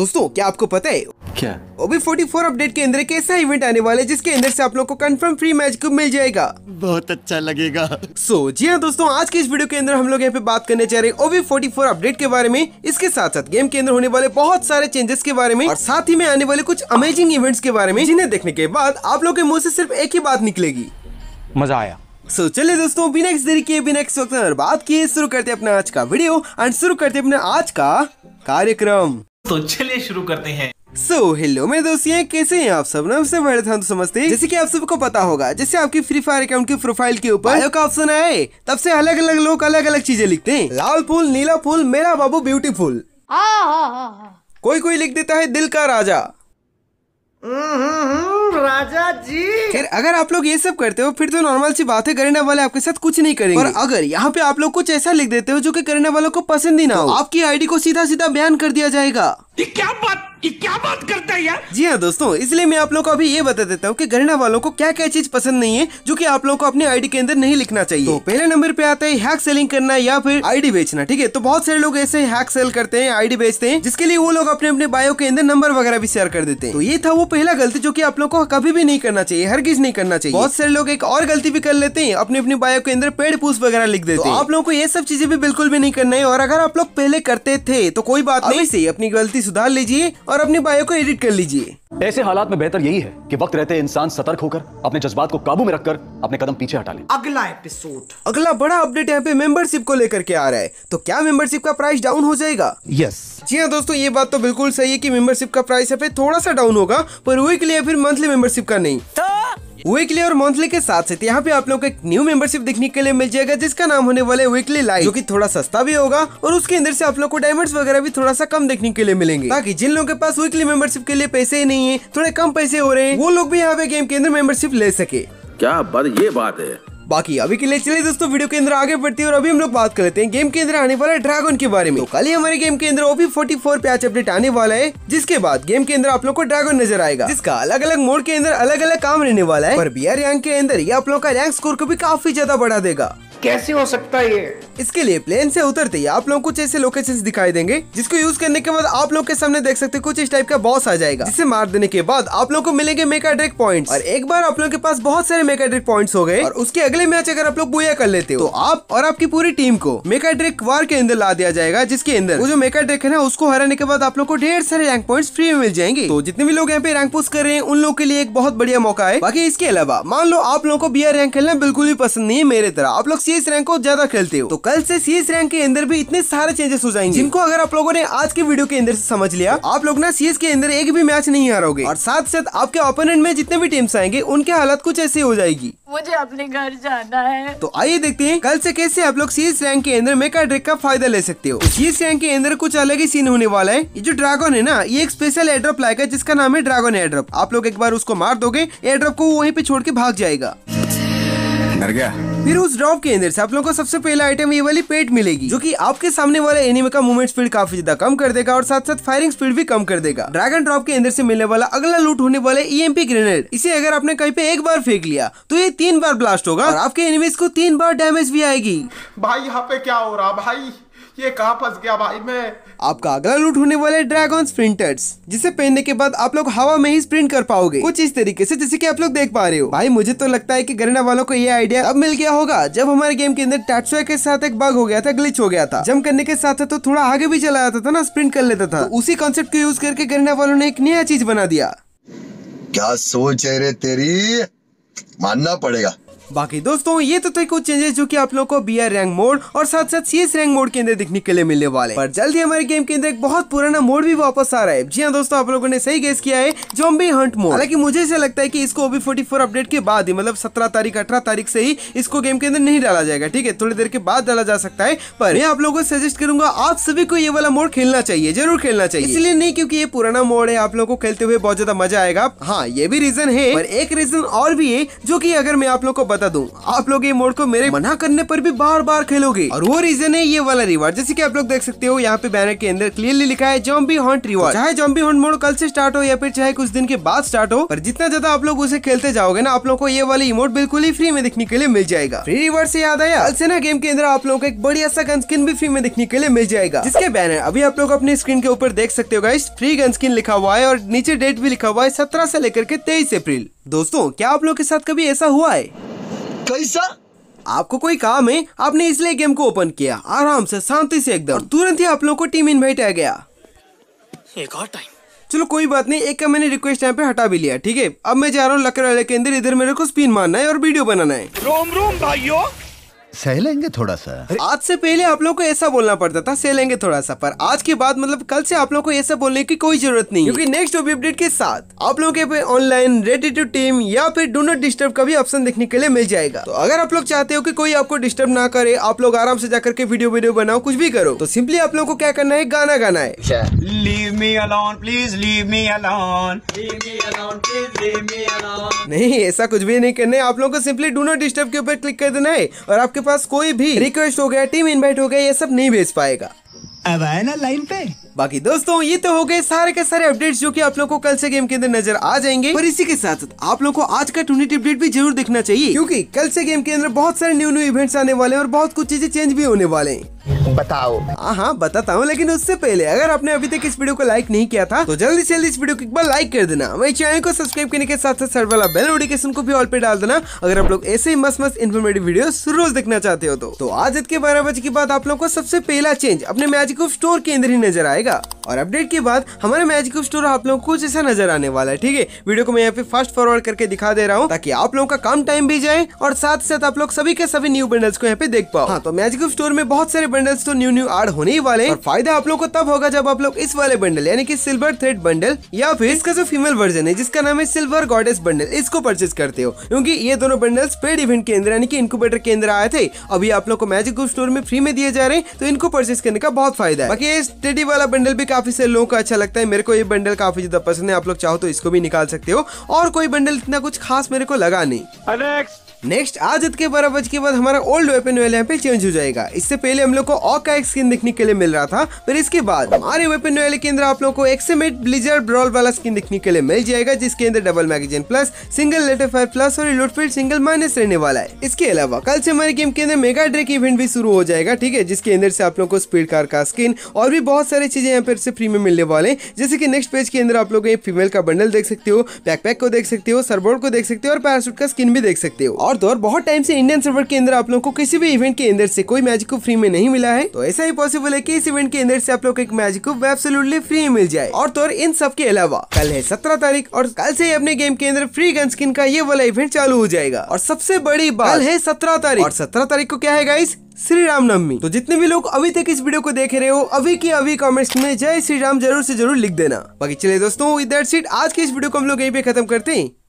दोस्तों क्या आपको पता है क्या ओबी 44 अपडेट के अंदर एक ऐसा इवेंट आने वाला है जिसके अंदर से आप लोग को कंफर्म फ्री मैच को मिल जाएगा बहुत अच्छा लगेगा सो so, जी हाँ दोस्तों आज के इस वीडियो के अंदर हम लोग यहाँ पे बात करने जा रहे हैं ओबी 44 अपडेट के बारे में इसके साथ साथ गेम के अंदर होने वाले बहुत सारे चेंजेस के बारे में और साथ ही में आने वाले कुछ अमेजिंग इवेंट्स के बारे में जिन्हें देखने के बाद आप लोग के मुँह ऐसी सिर्फ एक ही बात निकलेगी मजा आया सो so, चलिए दोस्तों बिना देरी तरीके बिना वक्त बात किए शुरू करते अपना आज का वीडियो एंड शुरू करते अपना आज का कार्यक्रम तो चलिए शुरू करते हैं सो so, हेलो मेरे दोस्तियाँ कैसे हैं आप सब नमस्ते बड़े हम समझते हैं जैसे कि आप सबको पता होगा जैसे आपकी फ्री फायर अकाउंट की प्रोफाइल के ऊपर आयो का ऑप्शन आए तब से अलग अलग लोग अलग अलग चीजें लिखते हैं लाल फूल नीला फूल मेरा बाबू ब्यूटीफुल कोई कोई लिख देता है दिल का राजा हम्म, हम्म, हम्म। राजा जी खैर अगर आप लोग ये सब करते हो फिर तो नॉर्मल सी बात है करीना वाले आपके साथ कुछ नहीं करेंगे और अगर यहाँ पे आप लोग कुछ ऐसा लिख देते हो जो की करीना वालों को पसंद ही ना तो हो आपकी आईडी को सीधा सीधा बैन कर दिया जाएगा ये क्या बात जी हाँ दोस्तों इसलिए मैं आप लोग को अभी ये बता देता हूँ कि गहना वालों को क्या क्या चीज पसंद नहीं है जो कि आप लोग को अपने आईडी के अंदर नहीं लिखना चाहिए तो पहले नंबर पे आता है हैक सेलिंग करना या फिर आईडी बेचना ठीक है तो बहुत सारे लोग ऐसे हैक सेल करते हैं आईडी बेचते हैं जिसके लिए वो लोग अपने अपने बायो के अंदर नंबर वगैरह भी शेयर कर देते हैं तो ये था वो पहला गलती जो की आप लोग को कभी भी नहीं करना चाहिए हर चीज नहीं करना चाहिए बहुत सारे लोग एक और गलती भी कर लेते हैं अपने अपने बायो के अंदर पेड़ पूस वगैरह लिख देते तो हैं आप लोग को ये सब चीजें भी बिल्कुल भी नहीं करना है और अगर आप लोग पहले करते थे तो कोई बात नहीं सही अपनी गलती सुधार लीजिए और अपने बायो को एडिट कर लीजिए ऐसे हालात में बेहतर यही है कि वक्त रहते इंसान सतर्क होकर अपने जज्बात को काबू में रखकर अपने कदम पीछे हटा ले अगला एपिसोड अगला बड़ा अपडेट यहाँ पे मेंबरशिप को लेकर के आ रहा है तो क्या मेंबरशिप का प्राइस डाउन हो जाएगा यस yes. जी हाँ दोस्तों ये बात तो बिल्कुल सही है की मेंबरशिप का प्राइस यहाँ पे थोड़ा सा डाउन होगा पर वीकली या फिर मंथली मेंबरशिप का नहीं तो वीकली और मंथली के साथ साथ यहाँ पे आप लोग को एक न्यू मेंबरशिप देखने के लिए मिल जाएगा जिसका नाम होने वाला है वीकली लाइफ जो की थोड़ा सस्ता भी होगा और उसके अंदर से आप लोग को डायमंड वगैरह भी थोड़ा सा कम देखने के लिए मिलेंगे ताकि जिन लोगों के पास वीकली मेंबरशिप के लिए पैसे ही नहीं है थोड़े कम पैसे हो रहे हैं वो लोग भी यहाँ पे गेम के अंदर मेंबरशिप ले सके क्या पर ये बात है बाकी अभी के लिए चले दोस्तों वीडियो के अंदर आगे बढ़ती है और अभी हम लोग बात कर लेते हैं गेम के अंदर आने वाला ड्रैगन के बारे में तो कल ही हमारे गेम के अंदर OP forty four patch update आने वाला है जिसके बाद गेम के अंदर आप लोग को ड्रैगन नजर आएगा जिसका अलग अलग मोड के अंदर अलग अलग काम रहने वाला है और बी रैंक के अंदर ये आप लोग का रैंक स्कोर को भी काफी ज्यादा बढ़ा देगा कैसे हो सकता है ये इसके लिए प्लेन से उतरते ही आप लोग कुछ ऐसे लोकेशन दिखाई देंगे जिसको यूज करने के बाद आप लोग के सामने देख सकते कुछ इस टाइप का बॉस आ जाएगा जिसे मार देने के बाद आप लोग को मिलेंगे मेगा ड्रेक पॉइंट और एक बार आप लोग के पास बहुत सारे मेगा ड्रेक पॉइंट हो गए और उसके अगले मैच अगर आप लोग बुया कर लेते हो तो आप और आपकी पूरी टीम को मेगा ड्रेक वार के अंदर ला दिया जाएगा जिसके अंदर वो जो मेगा ड्रेक है ना उसको हराने के बाद आप लोग को ढेर सारे रैंक पॉइंट फ्री में मिल जाएंगे तो जितने भी लोग यहाँ पे रैंक पुश कर रहे हैं उन लोग के लिए एक बहुत बढ़िया मौका है बाकी इसके अलावा मान लो आप लोग को बी रैंक खेलना बिल्कुल भी पसंद नहीं है मेरे तरह आप लोग सी रैंक को ज्यादा खेलते हो तो कल से सीएस रैंक के अंदर भी इतने सारे चेंजेस हो जाएंगे जिनको अगर आप लोगों ने आज के वीडियो के अंदर से समझ लिया आप लोग ना सीएस के अंदर एक भी मैच नहीं हारोगे और साथ साथ आपके ओपोनेंट में जितने भी टीम्स आएंगे उनके हालत कुछ ऐसी हो जाएगी मुझे अपने घर जाना है तो आइए देखते हैं कल से कैसे आप लोग सीएस रैंक के अंदर मेका ड्रेक का फायदा ले सकते हो सीएस तो रैंक के अंदर कुछ अलग ही सीन होने वाला है ये जो ड्रैगन है ना ये एक स्पेशल एड्रॉप लाएगा जिसका नाम है ड्रैगन एड्रॉप आप लोग एक बार उसको मार दोगे एड्रॉप को वहीं पे छोड़ के भाग जाएगा डर गया फिर उस ड्रॉप के अंदर से आप लोगों को सबसे पहला आइटम ये वाली पेट मिलेगी जो कि आपके सामने वाले एनिमे का मूवमेंट स्पीड काफी ज्यादा कम कर देगा और साथ साथ फायरिंग स्पीड भी कम कर देगा ड्रैगन ड्रॉप के अंदर से मिलने वाला अगला लूट होने वाला ईएमपी ग्रेनेड e इसे अगर आपने कहीं पे एक बार फेंक लिया तो ये तीन बार ब्लास्ट होगा और आपके एनिमीज को तीन बार डैमेज भी आएगी भाई यहाँ पे क्या हो रहा भाई ये कहाँ फंस गया भाई मैं आपका अगला लूट होने वाला है ड्रैगन स्प्रिंटर्स जिसे पहनने के बाद आप लोग हवा में ही स्प्रिंट कर पाओगे कुछ इस तरीके से जैसे कि आप लोग देख पा रहे हो भाई मुझे तो लगता है कि गरना वालों को ये आइडिया अब मिल गया होगा जब हमारे गेम के अंदर टैटसुआ के साथ एक बग हो गया था ग्लिच हो गया था जम करने के साथ तो थोड़ा आगे भी चला जाता था ना स्प्रिंट कर लेता था तो उसी कॉन्सेप्ट को यूज करके गरना वालों ने एक नया चीज बना दिया क्या सोच है रे तेरी मानना पड़ेगा बाकी दोस्तों ये तो थे कुछ चेंजेस जो कि आप लोग को बी आर रैंक मोड और साथ साथ सी रैंक मोड के अंदर देखने के लिए मिलने वाले पर जल्द ही हमारे गेम के अंदर एक बहुत पुराना मोड भी वापस आ रहा है जी हाँ दोस्तों आप लोगों ने सही गेस किया है जॉम्बी हंट मोड हालांकि मुझे ऐसा लगता है कि इसको ओबी फोर्टी फोर अपडेट के बाद ही मतलब सत्रह तारीख अठारह तारीख से ही इसको गेम के अंदर नहीं डाला जाएगा ठीक है थोड़ी देर के बाद डाला जा सकता है पर मैं आप लोगों को सजेस्ट करूंगा आप सभी को ये वाला मोड खेलना चाहिए जरूर खेलना चाहिए इसलिए नहीं क्योंकि ये पुराना मोड है आप लोगों को खेलते हुए बहुत ज्यादा मजा आएगा हाँ ये भी रीजन है पर एक रीजन और भी है जो की अगर मैं आप लोग को बता दूं आप लोग ये मोड को मेरे मना करने पर भी बार बार खेलोगे और वो रीजन है ये वाला रिवार्ड जैसे की आप लोग देख सकते हो यहाँ पे बैनर के अंदर क्लियरली लिखा है जॉम्बी हॉन्ट रिवार्ड चाहे जॉम्बी हॉन्ट मोड कल से स्टार्ट हो या फिर चाहे कुछ दिन के बाद स्टार्ट हो पर जितना ज्यादा आप लोग उसे खेलते जाओगे ना आप लोग को ये वाली इमोट बिल्कुल ही फ्री में देखने के लिए मिल जाएगा फ्री रिवार्ड से याद आया कल से ना गेम के अंदर आप लोग को एक बढ़िया सा गन स्किन भी फ्री में देखने के लिए मिल जाएगा जिसके बैनर अभी आप लोग अपने स्क्रीन के ऊपर देख सकते हो गाइस फ्री गन स्किन लिखा हुआ है और नीचे डेट भी लिखा हुआ है सत्रह से लेकर के तेईस अप्रैल दोस्तों क्या आप लोग के साथ कभी ऐसा हुआ है कैसा आपको कोई काम है आपने इसलिए गेम को ओपन किया आराम से शांति से एकदम तुरंत ही आप लोग को टीम इन्वाइट आ गया एक और टाइम चलो कोई बात नहीं एक का मैंने रिक्वेस्ट टाइम पे हटा भी लिया ठीक है अब मैं जा रहा हूँ वाले के अंदर इधर मेरे को स्पिन मारना है और वीडियो बनाना है रोम रोम भाइयों सह लेंगे थोड़ा सा आज से पहले आप लोग को ऐसा बोलना पड़ता था सह लेंगे थोड़ा सा पर आज के बाद मतलब कल से आप लोग को ऐसा बोलने की कोई जरूरत नहीं क्योंकि नेक्स्ट अपडेट के साथ आप लोग के ऑनलाइन रेडी टू टीम या फिर डू नॉट डिस्टर्ब का भी ऑप्शन देखने के लिए मिल जाएगा तो अगर आप लोग चाहते हो की कोई आपको डिस्टर्ब ना करे आप लोग आराम से जाकर के वीडियो वीडियो बनाओ कुछ भी करो तो सिंपली आप लोग को क्या करना है गाना गाना है leave me alone please leave me alone leave me alone please leave me alone नहीं ऐसा कुछ भी नहीं करना है आप लोगों को सिंपली डू नॉट डिस्टर्ब के ऊपर क्लिक कर देना है और आपके पास कोई भी रिक्वेस्ट हो गया टीम इन्वाइट हो गया ये सब नहीं भेज पाएगा अब आए ना लाइन पे बाकी दोस्तों ये तो हो गए सारे के सारे अपडेट्स जो कि आप लोग को कल से गेम के अंदर नजर आ जाएंगे और इसी के साथ साथ आप लोग को आज का टूनिट अपडेट भी जरूर देखना चाहिए क्योंकि कल से गेम के अंदर बहुत सारे न्यू न्यू इवेंट्स आने वाले हैं और बहुत कुछ चीजें चेंज भी होने वाले हैं बताओ हाँ हाँ बताता हूँ लेकिन उससे पहले अगर आपने अभी तक इस वीडियो को लाइक नहीं किया था तो जल्दी से जल्दी इस वीडियो को एक बार लाइक कर देना मेरे चैनल को सब्सक्राइब करने के साथ साथ वाला बेल नोटिफिकेशन को भी ऑल पे डाल देना अगर आप लोग ऐसे ही मस्त मस्त इन्फॉर्मेटिव वीडियो रोज देखना चाहते हो तो, तो आज के बारह बजे के बाद आप लोग को सबसे पहला चेंज अपने मैजिक ऑफ स्टोर के अंदर ही नजर आए जाएगा और अपडेट के बाद हमारे मैजिक स्टोर आप लोग कुछ ऐसा नजर आने वाला है ठीक है वीडियो को मैं यहाँ पे फास्ट फॉरवर्ड करके दिखा दे रहा हूँ ताकि आप लोगों का कम टाइम भी जाए और साथ साथ आप लोग सभी के सभी न्यू बंडल्स को यहाँ पे देख पाओ हाँ तो मैजिक स्टोर में बहुत सारे बंडल्स तो न्यू न्यू आड होने ही वाले फायदा आप लोग को तब होगा जब आप लोग इस वाले बंडल यानी कि सिल्वर थ्रेड बंडल या फिर इसका जो फीमेल वर्जन है जिसका नाम है सिल्वर गॉडेस बंडल इसको परचेज करते हो क्योंकि ये दोनों बंडल्स पेड इवेंट के अंदर यानी कि इनक्यूबेटर के अंदर आए थे अभी आप लोग को मैजिक स्टोर में फ्री में दिए जा रहे हैं तो इनको परचेज करने का बहुत फायदा है बाकी स्टडी वाला बंडल भी काफी से लोगों को अच्छा लगता है मेरे को ये बंडल काफी ज्यादा पसंद है आप लोग चाहो तो इसको भी निकाल सकते हो और कोई बंडल इतना कुछ खास मेरे को लगा नहीं नेक्स्ट आज के बारह बज के बाद हमारा ओल्ड वेपन वेल यहाँ पे चेंज हो जाएगा इससे पहले हम लोग को ऑक का एक स्किन देखने के लिए मिल रहा था फिर इसके बाद हमारे वेपन वेल के अंदर आप लोग को एक्सेमेट ब्लिजर ब्रॉल वाला स्किन देखने के लिए मिल जाएगा जिसके अंदर double magazine plus single letter fire plus और लुटफिल्ड सिंगल माइनस रहने वाला है इसके अलावा कल से हमारे गेम के अंदर मेगा ड्रेक इवेंट भी शुरू हो जाएगा ठीक है जिसके अंदर से आप लोग को स्पीड कार का स्किन और भी बहुत सारी चीजें यहाँ पर फ्री में मिलने वाले जैसे की नेक्स्ट पेज के अंदर आप लोग फीमेल का बंडल देख सकते हो बैकपैक को देख सकते हो सरबोर्ड को देख सकते हो और पैरासूट का स्किन भी देख सकते हो और तो और बहुत टाइम से इंडियन सर्वर के अंदर आप लोग को किसी भी इवेंट के अंदर से कोई मैजिक को फ्री में नहीं मिला है तो ऐसा ही पॉसिबल है की इस इवेंट के अंदर से आप लोग को एक मैजिक को एब्सोल्युटली फ्री मिल जाए और तो और इन सब के अलावा कल है सत्रह तारीख और कल से ही अपने गेम के अंदर फ्री गन स्किन का ये वाला इवेंट चालू हो जाएगा और सबसे बड़ी बात कल है सत्रह तारीख और सत्रह तारीख को क्या है गाइस श्री राम नवमी तो जितने भी लोग अभी तक इस वीडियो को देख रहे हो अभी की अभी कमेंट्स में जय श्री राम जरूर से जरूर लिख देना बाकी चले दोस्तों इधर सीट आज के इस वीडियो को हम लोग यहीं पे खत्म करते हैं